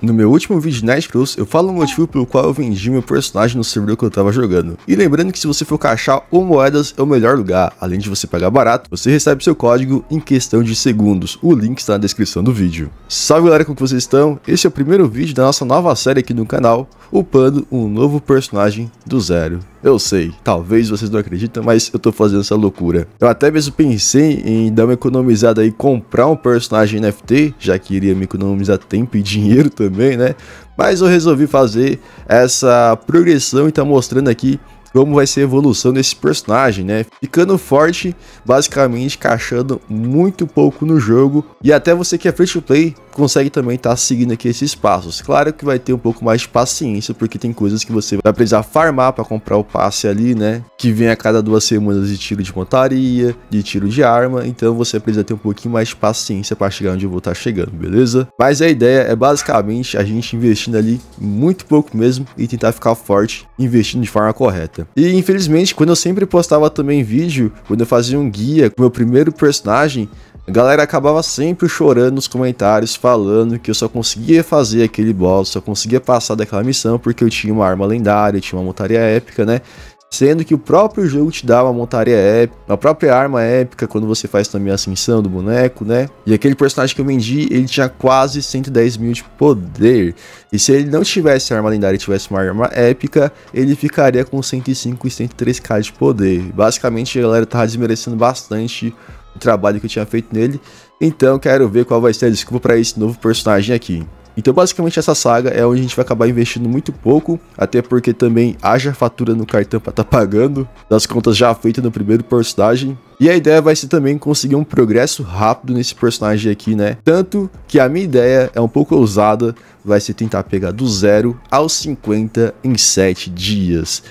No meu último vídeo de Night Cross, eu falo o motivo pelo qual eu vendi meu personagem no servidor que eu tava jogando. E lembrando que se você for caixar ou moedas, é o melhor lugar. Além de você pagar barato, você recebe seu código em questão de segundos. O link está na descrição do vídeo. Salve galera, como vocês estão? Esse é o primeiro vídeo da nossa nova série aqui no canal, upando um novo personagem do zero. Eu sei, talvez vocês não acreditem, mas eu tô fazendo essa loucura. Eu até mesmo pensei em dar uma economizada e comprar um personagem NFT, já que iria me economizar tempo e dinheiro também, né? Mas eu resolvi fazer essa progressão e tá mostrando aqui como vai ser a evolução desse personagem, né? Ficando forte, basicamente cachando muito pouco no jogo e até você que é free to play consegue também estar tá seguindo aqui esses passos. Claro que vai ter um pouco mais de paciência, porque tem coisas que você vai precisar farmar para comprar o passe ali, né? Que vem a cada duas semanas de tiro de montaria, de tiro de arma, então você precisa ter um pouquinho mais de paciência para chegar onde eu vou estar tá chegando, beleza? Mas a ideia é basicamente a gente investindo ali muito pouco mesmo e tentar ficar forte investindo de forma correta. E infelizmente, quando eu sempre postava também vídeo, quando eu fazia um guia com meu primeiro personagem, a galera acabava sempre chorando nos comentários, falando que eu só conseguia fazer aquele boss, só conseguia passar daquela missão porque eu tinha uma arma lendária, tinha uma montaria épica, né? Sendo que o próprio jogo te dá uma montaria épica, a própria arma é épica quando você faz também a ascensão do boneco, né? E aquele personagem que eu vendi, ele tinha quase 110 mil de poder. E se ele não tivesse arma lendária e tivesse uma arma épica, ele ficaria com 105 e 103k de poder. Basicamente a galera tava desmerecendo bastante trabalho que eu tinha feito nele. Então quero ver qual vai ser a desculpa para esse novo personagem aqui. Então basicamente essa saga é onde a gente vai acabar investindo muito pouco, até porque também haja fatura no cartão para estar tá pagando, das contas já feitas no primeiro personagem. E a ideia vai ser também conseguir um progresso rápido nesse personagem aqui, né? Tanto que a minha ideia é um pouco ousada, vai ser tentar pegar do zero aos 50 em 7 dias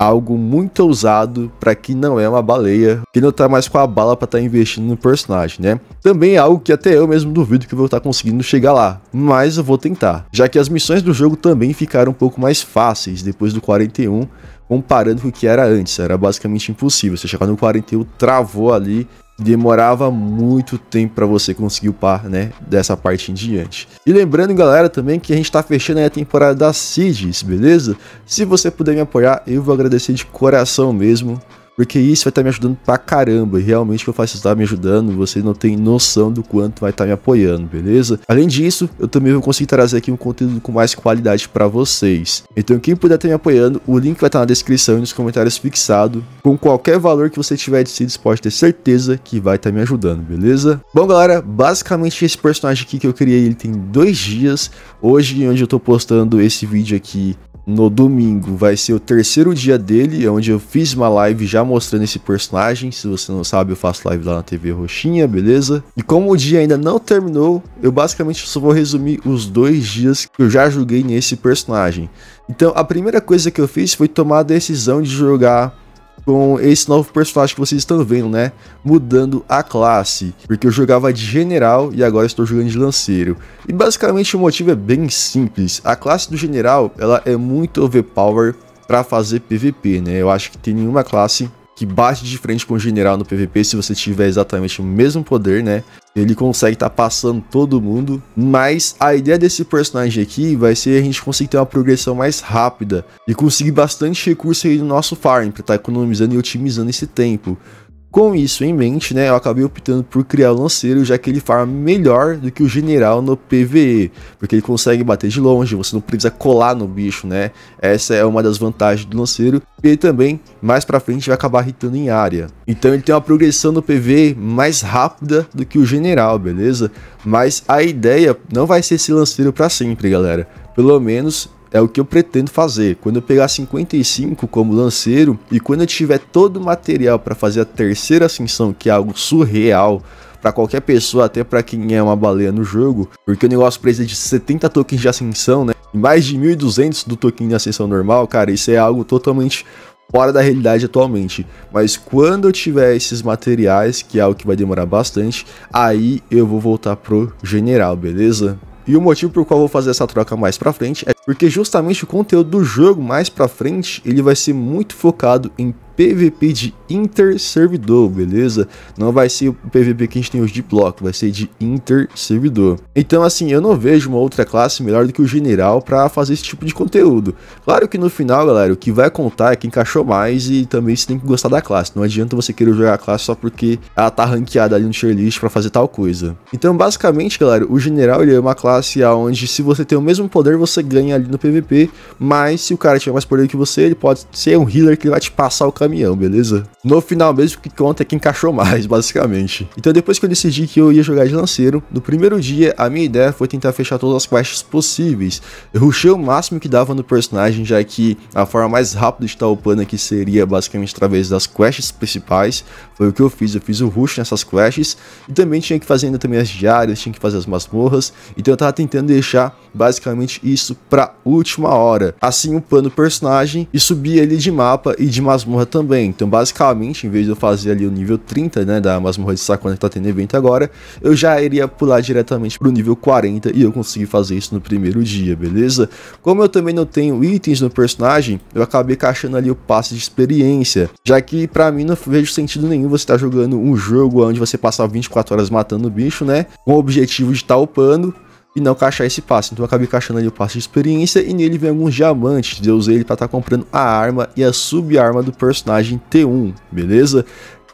algo muito ousado para que não é uma baleia, que não tá mais com a bala para estar tá investindo no personagem, né? Também é algo que até eu mesmo duvido que eu vou estar tá conseguindo chegar lá, mas eu vou tentar, já que as missões do jogo também ficaram um pouco mais fáceis depois do 41, comparando com o que era antes, era basicamente impossível, você chegar no 41 travou ali demorava muito tempo para você conseguir o par, né, dessa parte em diante. E lembrando, galera, também que a gente tá fechando a temporada da Seeds, beleza? Se você puder me apoiar, eu vou agradecer de coração mesmo. Porque isso vai estar tá me ajudando pra caramba. E realmente o que eu faço está me ajudando. Vocês não tem noção do quanto vai estar tá me apoiando, beleza? Além disso, eu também vou conseguir trazer aqui um conteúdo com mais qualidade para vocês. Então, quem puder estar tá me apoiando, o link vai estar tá na descrição e nos comentários fixado. Com qualquer valor que você tiver de decidido, pode ter certeza que vai estar tá me ajudando, beleza? Bom, galera, basicamente esse personagem aqui que eu criei, ele tem dois dias. Hoje, onde eu tô postando esse vídeo aqui, no domingo vai ser o terceiro dia dele, é onde eu fiz uma live já mostrando esse personagem. Se você não sabe, eu faço live lá na TV Roxinha, beleza? E como o dia ainda não terminou, eu basicamente só vou resumir os dois dias que eu já joguei nesse personagem. Então, a primeira coisa que eu fiz foi tomar a decisão de jogar com esse novo personagem que vocês estão vendo, né? Mudando a classe, porque eu jogava de general e agora estou jogando de lanceiro. E basicamente o motivo é bem simples. A classe do general, ela é muito overpower para fazer PVP, né? Eu acho que tem nenhuma classe que bate de frente com o general no PVP, se você tiver exatamente o mesmo poder, né? Ele consegue estar tá passando todo mundo, mas a ideia desse personagem aqui vai ser a gente conseguir ter uma progressão mais rápida e conseguir bastante recurso aí no nosso farm para estar tá economizando e otimizando esse tempo. Com isso em mente, né, eu acabei optando por criar o lanceiro, já que ele farma melhor do que o general no PVE, porque ele consegue bater de longe, você não precisa colar no bicho, né? Essa é uma das vantagens do lanceiro. E ele também, mais pra frente, vai acabar hitando em área. Então ele tem uma progressão no PVE mais rápida do que o general, beleza? Mas a ideia não vai ser esse lanceiro para sempre, galera. Pelo menos é o que eu pretendo fazer. Quando eu pegar 55 como lanceiro e quando eu tiver todo o material para fazer a terceira ascensão, que é algo surreal para qualquer pessoa, até para quem é uma baleia no jogo, porque o negócio precisa de 70 tokens de ascensão, né? E mais de 1200 do token de ascensão normal, cara, isso é algo totalmente fora da realidade atualmente. Mas quando eu tiver esses materiais, que é algo que vai demorar bastante, aí eu vou voltar pro general, beleza? E o motivo por qual eu vou fazer essa troca mais pra frente é porque justamente o conteúdo do jogo mais para frente, ele vai ser muito focado em PVP de inter servidor, beleza? Não vai ser o PVP que a gente tem hoje de bloco, vai ser de inter servidor. Então, assim, eu não vejo uma outra classe melhor do que o general para fazer esse tipo de conteúdo. Claro que no final, galera, o que vai contar é quem encaixou mais e também você tem que gostar da classe. Não adianta você querer jogar a classe só porque ela tá ranqueada ali no tier list para fazer tal coisa. Então, basicamente, galera, o general ele é uma classe onde se você tem o mesmo poder, você ganha ali no PVP, mas se o cara tiver mais poder que você, ele pode ser um healer que vai te passar o caminhão, beleza? No final mesmo, o que conta é quem encaixou mais, basicamente. Então depois que eu decidi que eu ia jogar de lanceiro, no primeiro dia a minha ideia foi tentar fechar todas as quests possíveis. Eu rushei o máximo que dava no personagem, já que a forma mais rápida de estar upando aqui seria basicamente através das quests principais. Foi o que eu fiz, eu fiz o rush nessas quests e também tinha que fazer ainda também as diárias, tinha que fazer as masmorras. Então eu tava tentando deixar basicamente isso pra pra última hora. Assim, upando o personagem e subir ele de mapa e de masmorra também. Então, basicamente, em vez de eu fazer ali o nível 30, né, da masmorra de Sakuna que tá tendo evento agora, eu já iria pular diretamente pro nível 40 e eu consegui fazer isso no primeiro dia, beleza? Como eu também não tenho itens no personagem, eu acabei caixando ali o passe de experiência, já que pra mim não vejo sentido nenhum você estar tá jogando um jogo onde você passa 24 horas matando o bicho, né, com o objetivo de estar tá upando, e não caixar esse passe. Então eu acabei caixando ali o passe de experiência e nele vem alguns diamantes. Eu usei ele para estar tá comprando a arma e a sub-arma do personagem T1, beleza?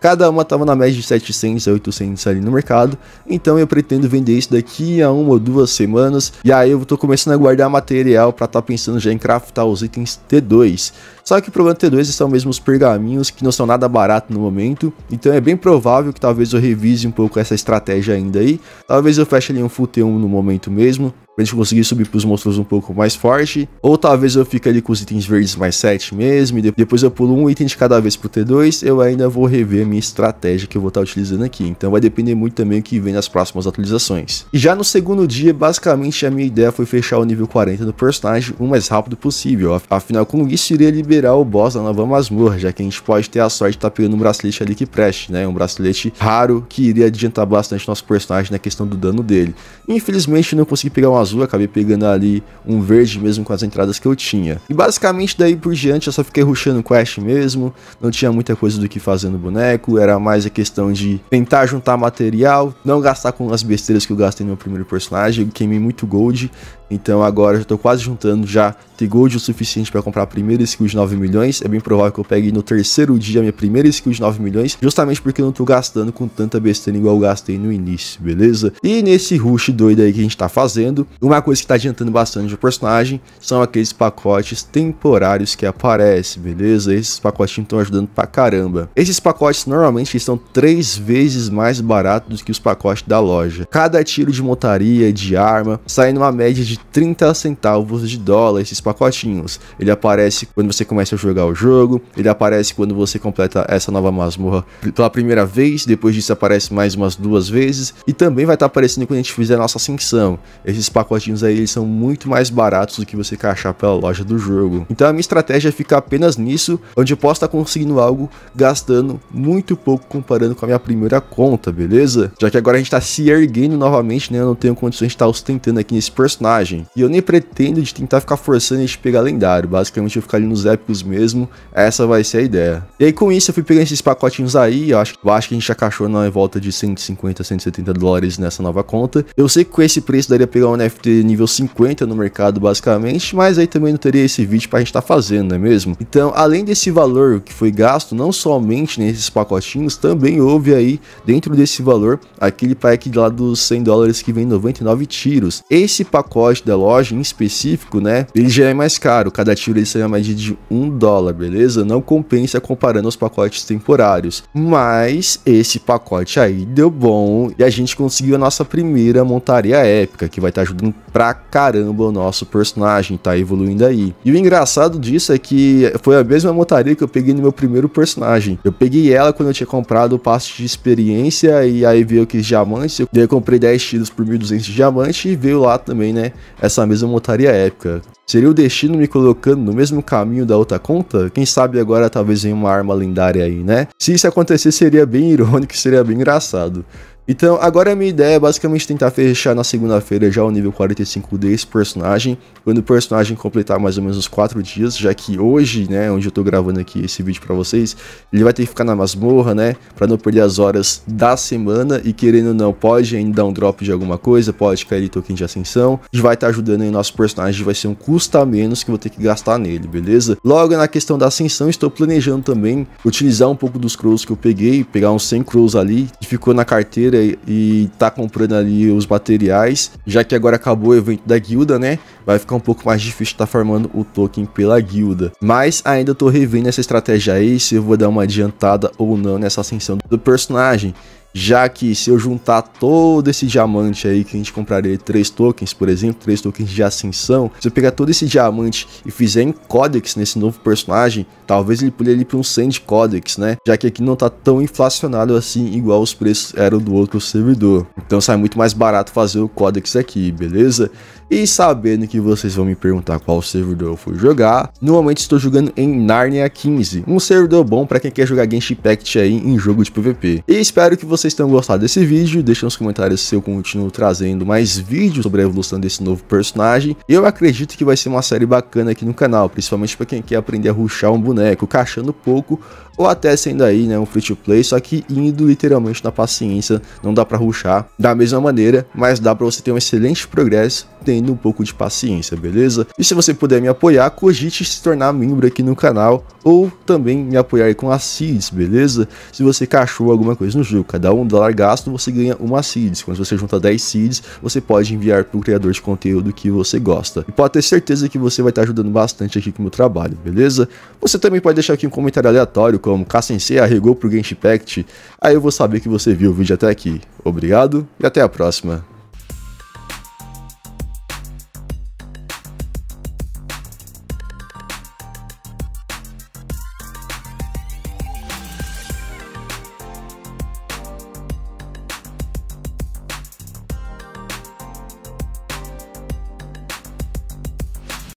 Cada uma estava na média de 700 a 800 ali no mercado, então eu pretendo vender isso daqui a uma ou duas semanas, e aí eu estou começando a guardar material para estar tá pensando já em craftar os itens T2. Só que o problema T2 são mesmo os pergaminhos, que não são nada barato no momento, então é bem provável que talvez eu revise um pouco essa estratégia ainda aí, talvez eu feche ali um Full T1 no momento mesmo, Pra gente conseguir subir pros monstros um pouco mais forte. Ou talvez eu fique ali com os itens verdes mais 7 mesmo. E depois eu pulo um item de cada vez pro T2. Eu ainda vou rever a minha estratégia que eu vou estar tá utilizando aqui. Então vai depender muito também o que vem nas próximas atualizações. E já no segundo dia, basicamente a minha ideia foi fechar o nível 40 do personagem o mais rápido possível. Afinal, com isso iria liberar o boss da nova masmorra. Já que a gente pode ter a sorte de estar tá pegando um bracelete ali que preste, né? Um bracelete raro que iria adiantar bastante nosso personagem na questão do dano dele. Infelizmente não consegui pegar uma azul, acabei pegando ali um verde mesmo com as entradas que eu tinha. E basicamente daí por diante eu só fiquei rushando quest mesmo, não tinha muita coisa do que fazer no boneco, era mais a questão de tentar juntar material, não gastar com as besteiras que eu gastei no meu primeiro personagem, eu queimei muito gold, então agora eu já tô quase juntando já ter gold o suficiente para comprar a primeira skill de 9 milhões. É bem provável que eu pegue no terceiro dia a minha primeira skill de 9 milhões, justamente porque eu não tô gastando com tanta besteira igual eu gastei no início, beleza? E nesse rush doido aí que a gente tá fazendo, uma coisa que tá adiantando bastante o personagem são aqueles pacotes temporários que aparecem, beleza? Esses pacotinhos estão ajudando pra caramba. Esses pacotes normalmente estão três vezes mais baratos do que os pacotes da loja. Cada tiro de montaria, de arma, sai numa média de de 30 centavos de dólar esses pacotinhos. Ele aparece quando você começa a jogar o jogo, ele aparece quando você completa essa nova masmorra pela primeira vez, depois disso aparece mais umas duas vezes e também vai estar tá aparecendo quando a gente fizer a nossa ascensão. Esses pacotinhos aí eles são muito mais baratos do que você cachar pela loja do jogo. Então a minha estratégia é fica apenas nisso, onde eu posso estar tá conseguindo algo gastando muito pouco comparando com a minha primeira conta, beleza? Já que agora a gente está se erguendo novamente, né? Eu não tenho condições de estar tá ostentando aqui nesse personagem personagem. E eu nem pretendo de tentar ficar forçando a gente pegar lendário, basicamente eu ficar ali nos épicos mesmo, essa vai ser a ideia. E aí com isso eu fui pegando esses pacotinhos aí, eu acho, eu acho que a gente já cachou na volta de 150, 170 dólares nessa nova conta. Eu sei que com esse preço daria pegar um NFT nível 50 no mercado basicamente, mas aí também não teria esse vídeo pra gente estar tá fazendo, não é mesmo? Então, além desse valor que foi gasto, não somente nesses pacotinhos, também houve aí, dentro desse valor, aquele pack lá dos 100 dólares que vem 99 tiros. Esse pacote da loja, em específico, né? Ele já é mais caro. Cada tiro ele sai a média de um dólar, beleza? Não compensa comparando aos pacotes temporários. Mas esse pacote aí deu bom e a gente conseguiu a nossa primeira montaria épica, que vai estar tá ajudando pra caramba o nosso personagem, tá evoluindo aí. E o engraçado disso é que foi a mesma montaria que eu peguei no meu primeiro personagem. Eu peguei ela quando eu tinha comprado o passe de experiência e aí veio aqueles diamantes. Eu, daí eu comprei 10 tiros por 1.200 de diamante e veio lá também, né? essa mesma montaria épica. Seria o destino me colocando no mesmo caminho da outra conta? Quem sabe agora talvez em uma arma lendária aí, né? Se isso acontecer seria bem irônico, seria bem engraçado. Então, agora a minha ideia é basicamente tentar fechar na segunda-feira já o nível 45 desse personagem, quando o personagem completar mais ou menos uns 4 dias, já que hoje, né, onde eu tô gravando aqui esse vídeo para vocês, ele vai ter que ficar na masmorra, né, para não perder as horas da semana e querendo ou não, pode ainda dar um drop de alguma coisa, pode cair token de ascensão, e vai estar tá ajudando aí nosso personagem, vai ser um custo a menos que eu vou ter que gastar nele, beleza? Logo na questão da ascensão, estou planejando também utilizar um pouco dos crows que eu peguei, pegar uns 100 crows ali, que ficou na carteira feira e tá comprando ali os materiais, já que agora acabou o evento da guilda, né? Vai ficar um pouco mais difícil estar tá farmando o token pela guilda. Mas ainda tô revendo essa estratégia aí, se eu vou dar uma adiantada ou não nessa ascensão do personagem já que se eu juntar todo esse diamante aí, que a gente compraria três tokens, por exemplo, três tokens de ascensão, se eu pegar todo esse diamante e fizer em Codex nesse novo personagem, talvez ele pule ali para um Sand Codex, né? Já que aqui não tá tão inflacionado assim, igual os preços eram do outro servidor. Então sai muito mais barato fazer o Codex aqui, beleza? E sabendo que vocês vão me perguntar qual servidor eu for jogar, no momento estou jogando em Narnia 15, um servidor bom para quem quer jogar Genshin Impact aí em jogo de PVP. E espero que vocês tenham gostado desse vídeo, deixe nos comentários se eu continuo trazendo mais vídeos sobre a evolução desse novo personagem. Eu acredito que vai ser uma série bacana aqui no canal, principalmente para quem quer aprender a ruxar um boneco, cachando pouco, ou até sendo aí, né, um free to play, só que indo literalmente na paciência, não dá para ruxar da mesma maneira, mas dá para você ter um excelente progresso tendo um pouco de paciência, beleza? E se você puder me apoiar, cogite se tornar membro aqui no canal ou também me apoiar com as seeds, beleza? Se você cachou alguma coisa no jogo, cada um dólar gasto, você ganha uma seeds. Quando você junta 10 seeds, você pode enviar para o criador de conteúdo que você gosta. E pode ter certeza que você vai estar tá ajudando bastante aqui com o meu trabalho, beleza? Você também pode deixar aqui um comentário aleatório como Kassensei arregou pro Genshin Impact, aí eu vou saber que você viu o vídeo até aqui. Obrigado e até a próxima.